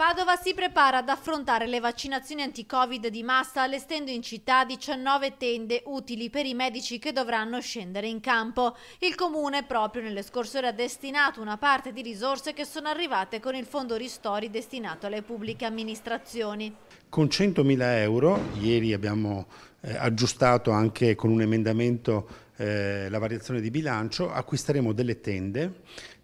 Padova si prepara ad affrontare le vaccinazioni anti-Covid di massa allestendo in città 19 tende utili per i medici che dovranno scendere in campo. Il comune proprio nelle scorse ore ha destinato una parte di risorse che sono arrivate con il fondo Ristori destinato alle pubbliche amministrazioni. Con 100.000 euro, ieri abbiamo eh, aggiustato anche con un emendamento eh, la variazione di bilancio, acquisteremo delle tende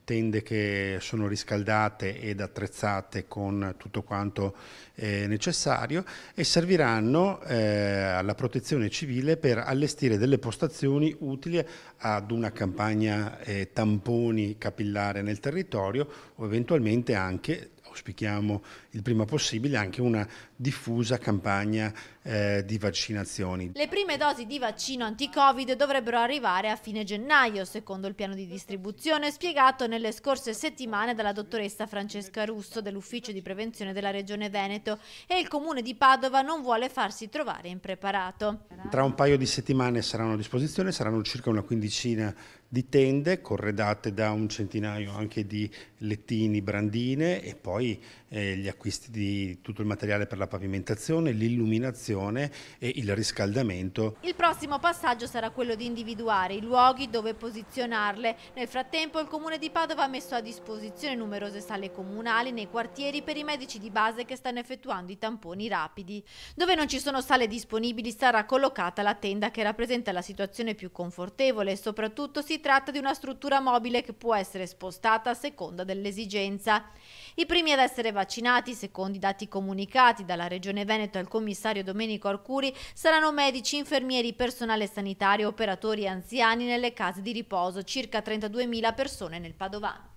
tende che sono riscaldate ed attrezzate con tutto quanto eh, necessario e serviranno eh, alla protezione civile per allestire delle postazioni utili ad una campagna eh, tamponi capillare nel territorio o eventualmente anche auspichiamo il prima possibile, anche una diffusa campagna eh, di vaccinazioni. Le prime dosi di vaccino anti-Covid dovrebbero arrivare a fine gennaio, secondo il piano di distribuzione spiegato nelle scorse settimane dalla dottoressa Francesca Russo dell'Ufficio di Prevenzione della Regione Veneto e il Comune di Padova non vuole farsi trovare impreparato. Tra un paio di settimane saranno a disposizione, saranno circa una quindicina di tende corredate da un centinaio anche di lettini brandine e poi poi eh, gli acquisti di tutto il materiale per la pavimentazione, l'illuminazione e il riscaldamento. Il prossimo passaggio sarà quello di individuare i luoghi dove posizionarle. Nel frattempo il Comune di Padova ha messo a disposizione numerose sale comunali nei quartieri per i medici di base che stanno effettuando i tamponi rapidi. Dove non ci sono sale disponibili sarà collocata la tenda che rappresenta la situazione più confortevole e soprattutto si tratta di una struttura mobile che può essere spostata a seconda dell'esigenza. I primi ad essere vaccinati, secondo i dati comunicati dalla Regione Veneto al commissario Domenico Arcuri, saranno medici, infermieri, personale sanitario, operatori anziani nelle case di riposo, circa 32.000 persone nel Padovano.